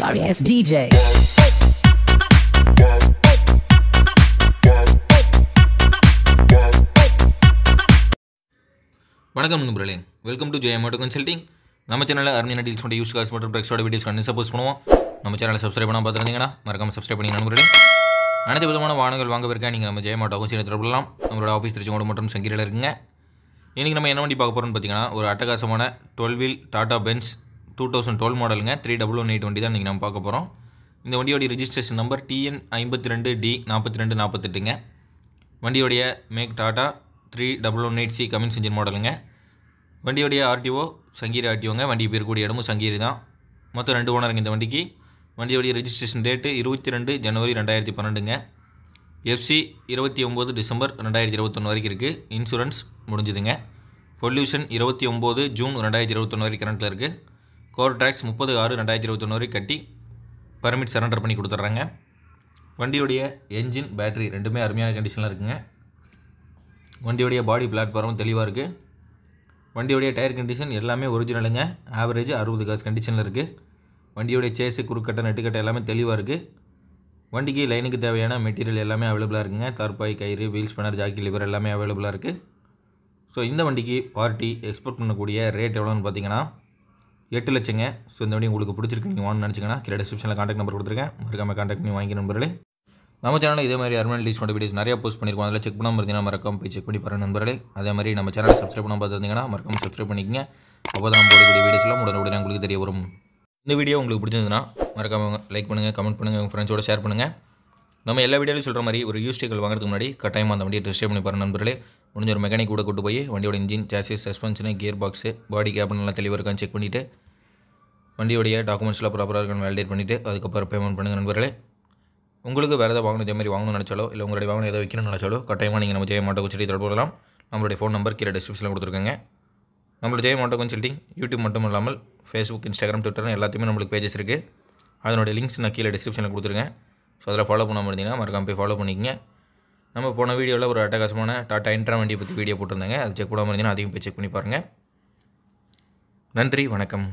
sorry ass DJ. வணக்கம் நண்பர்களே welcome to Jaya Moto Consulting நம்ம சேனலில் அருமையான டீல்ஸ் பண்ணி யூஸ் கால்ஸ் மற்றும் ட்ரெக்ஸோட வீடியோஸ் கண்டு சப்போஸ் பண்ணுவோம் நம்ம சேனலை சப்ஸ்கிரைப் பண்ணால் பார்த்துருந்தீங்கன்னா மறக்காமல் சப்ஸ்கிரைப் பண்ணி நண்பர்களே அனைத்து விதமான வாகனங்கள் வாங்கவிருக்க நீங்கள் நம்ம ஜெய ஆட்டோக்கும் சேர்த்து தொடரலாம் நம்மளோட ஆஃபீஸ் திருச்செங்கோடு மற்றும் சங்கீரில் இருக்குங்க இன்றைக்கி நம்ம என்ன வண்டி பார்க்க போகிறோம்னு பார்த்தீங்கன்னா ஒரு அட்டகாசமான twelve wheel Tata Benz two thousand twelve மாடலுங்க த்ரீ டபுள் ஒன் எயிட் வண்டி தான் இன்றைக்கி நம்ம பார்க்க போகிறோம் இந்த வண்டியோடைய ரிஜிஸ்ட்ரேஷன் நம்பர் டிஎன் ஐம்பத்தி ரெண்டு டி நாற்பத்தி ரெண்டு நாற்பத்தெட்டுங்க வண்டியோடைய make Tata three double one eight C Cummins engine மாடலுங்க வண்டியோடைய ஆர்டிஓ சங்கீரி ஆர்டிஓங்க வண்டி பேரக்கூடிய இடமும் சங்கீரி தான் மொத்தம் ரெண்டு ஓனருங்க இந்த வண்டிக்கு வண்டியோடைய ரிஜிஸ்ட்ரேஷன் டேட்டு இருபத்தி ரெண்டு ஜனவரி ரெண்டாயிரத்தி பன்னெண்டுங்க எஃப்சி இருபத்தி ஒம்பது டிசம்பர் ரெண்டாயிரத்தி இருபத்தொன்று வரைக்கும் இருக்குது இன்சூரன்ஸ் முடிஞ்சுதுங்க பொல்யூஷன் இருபத்தி ஒம்பது ஜூன் ரெண்டாயிரத்தி இருபத்தொன்று வரைக்கும் கரண்ட்டில் இருக்குது கோர்ட்ராக்ஸ் முப்பது ஆறு ரெண்டாயிரத்தி இருபத்தொன்று கட்டி பர்மிட் சரண்டர் பண்ணி கொடுத்துட்றாங்க வண்டியுடைய என்ஜின் பேட்ரி ரெண்டுமே அருமையான கண்டிஷனில் இருக்குங்க வண்டியுடைய பாடி பிளாட்ஃபார்மும் தெளிவாக இருக்குது வண்டியுடைய டயர் கண்டிஷன் எல்லாமே ஒரிஜினலுங்க ஆவரேஜ் அறுபது காசு கண்டிஷனில் இருக்குது வண்டியுடைய சேஸு குறுக்கட்டை நெட்டுக்கட்டை எல்லாமே தெளிவாக இருக்குது வண்டிக்கு லைனுக்கு தேவையான மெட்டீரியல் எல்லாமே அவைலபிளாக இருக்குங்க தற்பாய் கயிறு வீல் ஸ்பெனர் ஜாக்கி லிவர் எல்லாமே அவைலபிளாக இருக்குது ஸோ இந்த வண்டிக்கு பார்ட்டி எக்ஸ்போர்ட் பண்ணக்கூடிய ரேட் எவ்வளோன்னு பார்த்தீங்கன்னா எட்டு லட்சங்க ஸோ இந்த வண்டி உங்களுக்கு பிடிச்சிருக்கு நீங்கள் வாங்கணும்னு நினச்சிங்கன்னா கீழே டிஸ்கிரிப்ஷனில் காண்டாக்ட் நம்பர் கொடுத்துருக்கேன் மறக்காமல் காண்டாக்ட் பண்ணி வாங்கி நண்பர்களே நம்ம சேனலில் இதே மாதிரி அருமையான டிஸ்கவுண்ட் வீடியோஸ் நிறையா போஸ்ட் பண்ணியிருக்கோம் அதில் செக் பண்ணாமல் இருந்தீங்கன்னா மறக்காம போய் செக் பண்ணி பாருங்கள் நண்பர்களே அதே மாதிரி நம்ம சேனலை சப்ஸ்கிரைப் பண்ண பார்த்துருந்தீங்கன்னா மறக்காம சப்ஸ்கிரைப் பண்ணிக்கங்க அப்போ தான் நம்ம போடக்கூடிய வீடியோஸ்லாம் உடனே உங்களுக்கு தெரிய வரும் இந்த வீடியோ உங்களுக்கு பிடிச்சிருந்துன்னா மறக்காம லைக் பண்ணுங்கள் கமெண்ட் பண்ணுங்கள் உங்கள் ஃப்ரெண்ட்ஸோட ஷேர் பண்ணுங்கள் நம்ம எல்லா வீடியோலையும் சொல்கிற மாதிரி ஒரு யூஸ் வாங்குறதுக்கு முன்னாடி கட்டாயமாக அந்த வண்டியை டெஸ்ட் பண்ணி பாருங்கள் நண்பர்களே முடிஞ்ச ஒரு மெக்கானிக் கூட கூட்டு போய் வண்டியோட engine chassis suspension gear box body நல்லா தெளிவாக இருக்கான்னு செக் பண்ணிவிட்டு வண்டியோடைய டாக்குமெண்ட்ஸ்லாம் ப்ராப்பராக இருக்கான்னு வேலிடேட் பண்ணிவிட்டு அதுக்கப்புறம் பேமெண்ட் பண்ணுங்கள் நண்பர்களே உங்களுக்கு வேறு ஏதாவது வாங்கணும் இதே மாதிரி வாங்கணும்னு நினச்சாலோ இல்லை உங்களுடைய வாங்கணும் எதாவது வைக்கணும்னு நினச்சாலோ கட்டாயமாக நீங்கள் நம்ம ஜெய மாட்டோ கன்சல்டிங் தொடர்பு வரலாம் நம்மளுடைய ஃபோன் நம்பர் கீழே டிஸ்கிரிப்ஷனில் கொடுத்துருக்கேங்க நம்மளோட ஜெய மாட்டோ கன்சல்டிங் யூடியூப் மட்டும் இல்லாமல் ஃபேஸ்புக் இன்ஸ்டாகிராம் ட்விட்டர் எல்லாத்தையுமே நம்மளுக்கு பேஜஸ் இருக்குது அதனுடைய லிங்க்ஸ் நான் கீழே டிஸ்கிரிப்ஷனில் கொடுத்துருக்கேன் ஸோ அதில் ஃபாலோ பண்ணாமல் இருந்தீங்கன்னா மறக்காமல் போய் ஃபாலோ பண்ணிக்கங்க நம்ம போன வீடியோவில் ஒரு அட்டகாசமான டாட்டா இன்ட்ரா வண்டியை பற்றி வீடியோ போட்டிருந்தாங்க அது செக் பண்ணாமல் இருந்தீங்கன்னா அதையும் போய் செக் பண்ணி பாருங்கள் நன்றி வணக்கம்